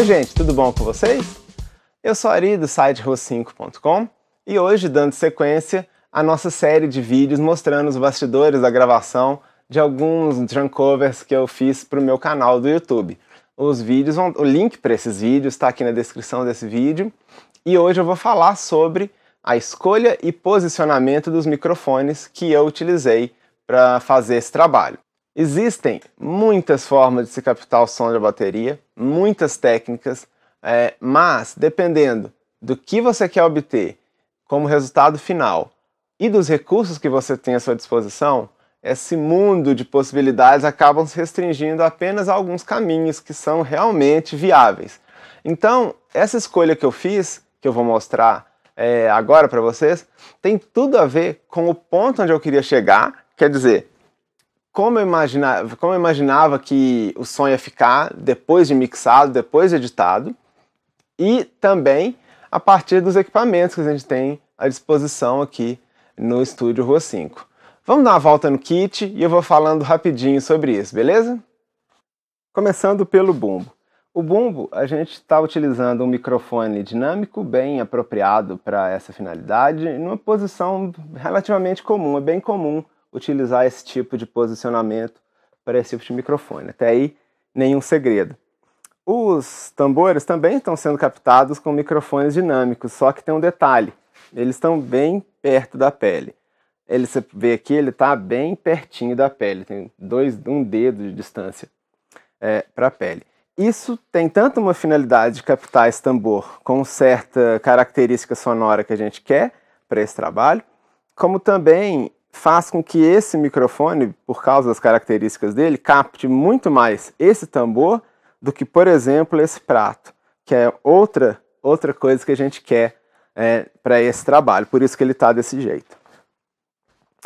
Oi, gente, tudo bom com vocês? Eu sou Ari do site ro5.com e hoje dando sequência à nossa série de vídeos mostrando os bastidores da gravação de alguns drum covers que eu fiz para o meu canal do YouTube. Os vídeos vão... o link para esses vídeos está aqui na descrição desse vídeo e hoje eu vou falar sobre a escolha e posicionamento dos microfones que eu utilizei para fazer esse trabalho. Existem muitas formas de se captar o som da bateria, muitas técnicas, é, mas dependendo do que você quer obter como resultado final e dos recursos que você tem à sua disposição, esse mundo de possibilidades acabam se restringindo apenas a alguns caminhos que são realmente viáveis. Então, essa escolha que eu fiz, que eu vou mostrar é, agora para vocês, tem tudo a ver com o ponto onde eu queria chegar, quer dizer, como eu imaginava, como eu imaginava que o som ia ficar depois de mixado, depois de editado, e também a partir dos equipamentos que a gente tem à disposição aqui no estúdio Rua 5. Vamos dar uma volta no kit e eu vou falando rapidinho sobre isso, beleza? Começando pelo bumbo. O bumbo, a gente está utilizando um microfone dinâmico bem apropriado para essa finalidade, numa posição relativamente comum, é bem comum utilizar esse tipo de posicionamento para esse tipo de microfone. Até aí, nenhum segredo. Os tambores também estão sendo captados com microfones dinâmicos, só que tem um detalhe: eles estão bem perto da pele. Ele, você vê aqui, ele está bem pertinho da pele, tem dois, um dedo de distância é, para a pele. Isso tem tanto uma finalidade de captar esse tambor com certa característica sonora que a gente quer para esse trabalho, como também faz com que esse microfone, por causa das características dele, capte muito mais esse tambor do que, por exemplo, esse prato, que é outra, outra coisa que a gente quer é, para esse trabalho, por isso que ele está desse jeito.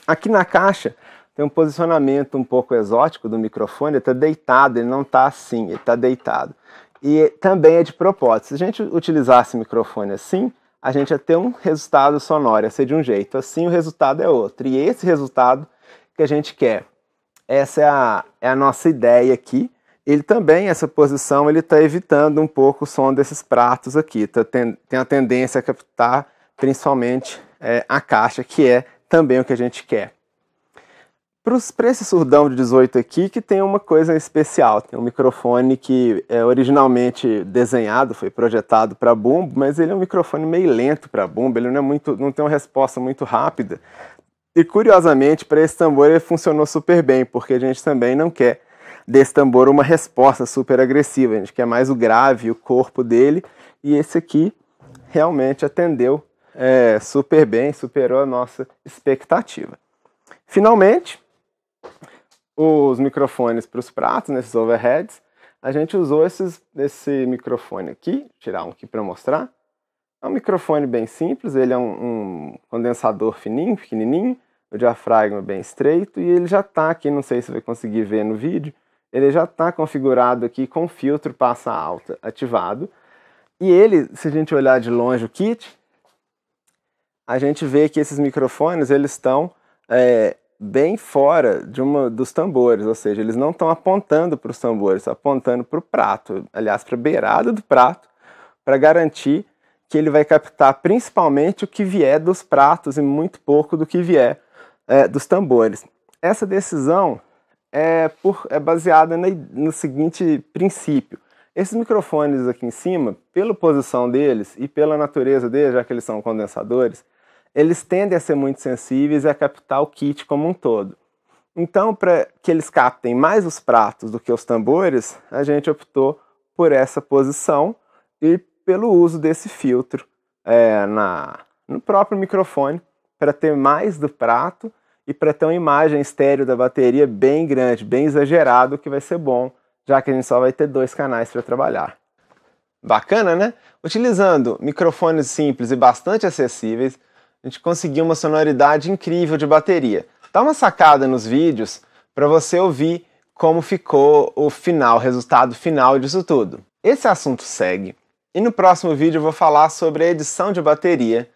Aqui na caixa tem um posicionamento um pouco exótico do microfone, ele está deitado, ele não está assim, ele está deitado. E também é de propósito. Se a gente utilizasse esse microfone assim, a gente ia ter um resultado sonoro, ia ser de um jeito, assim o resultado é outro. E esse resultado que a gente quer. Essa é a, é a nossa ideia aqui. Ele também, essa posição, ele está evitando um pouco o som desses pratos aqui. Tá, tem, tem a tendência a captar principalmente é, a caixa, que é também o que a gente quer para esse surdão de 18 aqui, que tem uma coisa especial, tem um microfone que é originalmente desenhado, foi projetado para bumbo, mas ele é um microfone meio lento para bumbo, ele não, é muito, não tem uma resposta muito rápida. E curiosamente, para esse tambor ele funcionou super bem, porque a gente também não quer desse tambor uma resposta super agressiva, a gente quer mais o grave, o corpo dele, e esse aqui realmente atendeu é, super bem, superou a nossa expectativa. Finalmente, os microfones para os pratos, nesses né, overheads, a gente usou esses, esse microfone aqui, tirar um aqui para mostrar. É um microfone bem simples, ele é um, um condensador fininho, pequenininho, o diafragma bem estreito e ele já está aqui, não sei se vai conseguir ver no vídeo, ele já está configurado aqui com filtro passa alta ativado. E ele, se a gente olhar de longe o kit, a gente vê que esses microfones eles estão é, bem fora de uma dos tambores, ou seja, eles não estão apontando para os tambores, estão apontando para o prato, aliás, para a beirada do prato, para garantir que ele vai captar principalmente o que vier dos pratos e muito pouco do que vier é, dos tambores. Essa decisão é, por, é baseada na, no seguinte princípio. Esses microfones aqui em cima, pela posição deles e pela natureza deles, já que eles são condensadores, eles tendem a ser muito sensíveis e a captar o kit como um todo. Então, para que eles captem mais os pratos do que os tambores, a gente optou por essa posição e pelo uso desse filtro é, na, no próprio microfone para ter mais do prato e para ter uma imagem estéreo da bateria bem grande, bem exagerado, que vai ser bom, já que a gente só vai ter dois canais para trabalhar. Bacana, né? Utilizando microfones simples e bastante acessíveis, a gente conseguiu uma sonoridade incrível de bateria. Dá uma sacada nos vídeos para você ouvir como ficou o final, o resultado final disso tudo. Esse assunto segue e no próximo vídeo eu vou falar sobre a edição de bateria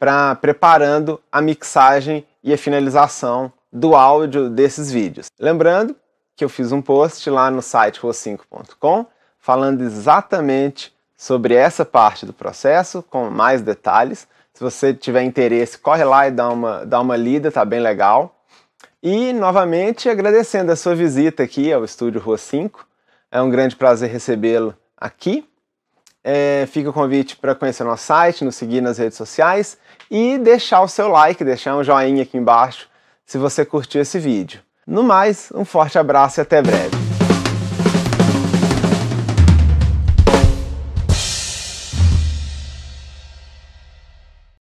para preparando a mixagem e a finalização do áudio desses vídeos. Lembrando que eu fiz um post lá no site ro5.com falando exatamente sobre essa parte do processo com mais detalhes. Se você tiver interesse, corre lá e dá uma, dá uma lida, tá bem legal. E novamente agradecendo a sua visita aqui ao Estúdio Rua 5. É um grande prazer recebê-lo aqui. É, fica o convite para conhecer nosso site, nos seguir nas redes sociais e deixar o seu like, deixar um joinha aqui embaixo se você curtiu esse vídeo. No mais, um forte abraço e até breve.